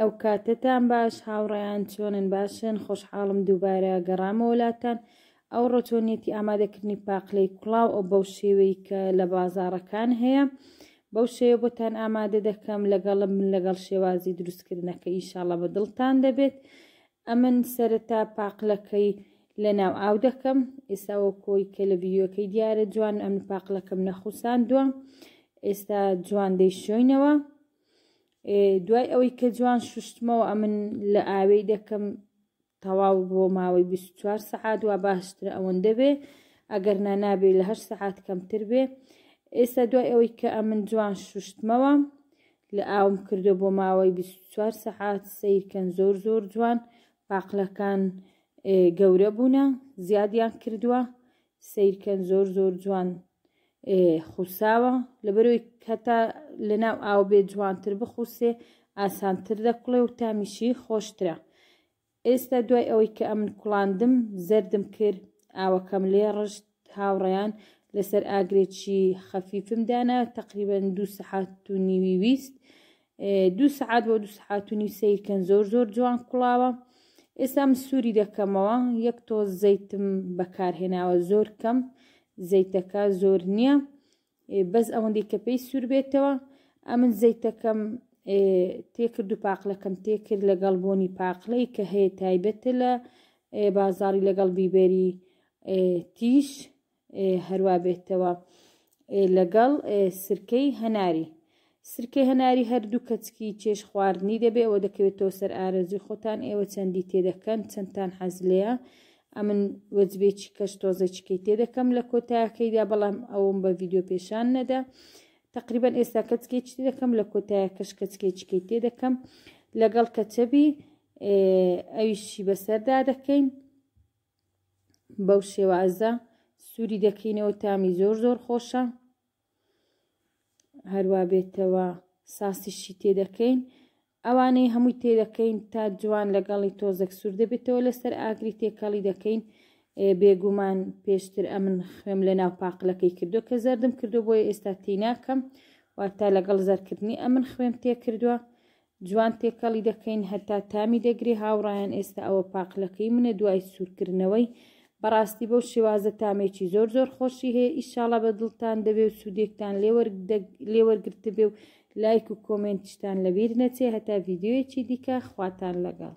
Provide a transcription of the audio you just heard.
ئەو کاتتان باش هاوڕێیان چۆنن باشن خۆشحاڵم دووبارە گەڕامە وڵاتان ئەو ڕۆچۆنیەتی ئامادەکردنی پاقلەی کوڵاو ئەو بەو شێوەی کە لە بازارەکان هەیە بەو شێوە بۆتان ئامادە دەکەم لەگەڵم لەگەڵ شێوازی دروستکردنەکە ئیشاڵە بە دڵتان دەبێت ئەمن سەرەتا پاقلەکەی لە ناو ئاو دەکەم ئێستا وەکۆی کە لە ڤیددیوەکەی دیارە جوان ئەم پاقلەکەم نەخوسان دووە ئێستا جوان دەیشۆینەوە. دوای ئەوەی کە جوان شوشتمەوە ئەمن لە ئاوەی دەکەم تەواو بۆ ماوەی 24 سعات و باشتر ئەوەن دەبێ ئەگەر نانابێ لە هەر سعات کەمتر بێ ئێستا دوای ئەوەی کە ئەمن جوان شوشتمەوە لە ئاوم کردو بۆ ماوەی 24 سەعات سیرکەن زۆر زۆر جوان پاقلەکان گەورە بوونە زیادیان کردووە سیرکەن زۆر زۆر جوان خوساوە لەبەرەوەی کەتا لەناو ئاو بێ جوانتر بخوسێ ئاسانتر دەکڵێ و تامیشی خۆشترە ئێستا دوای ئەوەی کە ئەمن کوڵاندم زەردم کرد ئاوەکەم لێ ڕشت هاوڕێیان لەسەر ئاگرێکی خەفیفمدانە تقریبن دو سەحات و نیوی ویست دو سعات بۆ دو سعات و نیوسەیکەن زۆر زۆر جوان کوڵاوە ئێستام سووری دەکەمەوە یەک تۆ زەیتم بەکارهێناوە زۆر کەم. زەیتەکە زۆر نییە بەس ئەوەندەی کە پێی سوور بێتەوە ئەمن زەیتەکەم تێکرد و پاقلەکەم تێکرد لەگەڵ بۆنی پاقلەی کە هەیە تایبەتە لە بازاری لەگەڵ بیبەری تیش هەروە بێتەوە لەگەڵ سرکەی هەناری سرکەی هەناری هەردوو کەچکی چێش خواردنی دەبێ ئەوە دەکەوێتەوە سەر ئارەزی خۆتان ئێوە چەندی تێدەکەن چەندان حەزلەیە ئەمن وەزبێکی کەش تۆزەچکەی تێدەکەم لە کۆتاکەیدا بەڵام ئەوم بە ڤیددیو پێشان نەدا تقریبان ئێستا کەچکێکی دەکەم لە کۆتایە کەش کەچکێچکەی تێ دەکەم لەگەڵ کەچەبی ئەویشی بەسەردا دەکەین بەو شێوازە سووری دەکەینەوە تامی زۆر زۆر خۆشە هەروە بێتەوە ساسیشی تێ دەکەین. ئەوانەی هەمووی تێدەکەین تا جوان لەگەڵی تۆزەک سوور دەبێتەوە لەسەر ئاگری تێکەڵی دەکەین بێگومان پێشتر ئەمن خێم لە ناو پاقلەکەی کردو کە زەردم کردو بۆیە ئێستا تیناکەم واتا لەگەڵ زەرکردنی ئەمن خوێم تێ کردووە جوان تێکەڵی دەکەین هەتا تامی دەگری هاوڕایەن ئێستا ئەوە پاقلەکەی منە دوای سوورکردنەوەی بەڕاستی بەو شێوازە تامێکی زۆر زۆر خۆشی هەیە ئیشاڵە بە دڵتان دەبێ و سوودێکتان لێوەرگرتە بێ و لایک و کۆمنتشتان لەبیر نەچێ هەتا ڤیددیوەیەکی دیکە خواتان لەگەڵ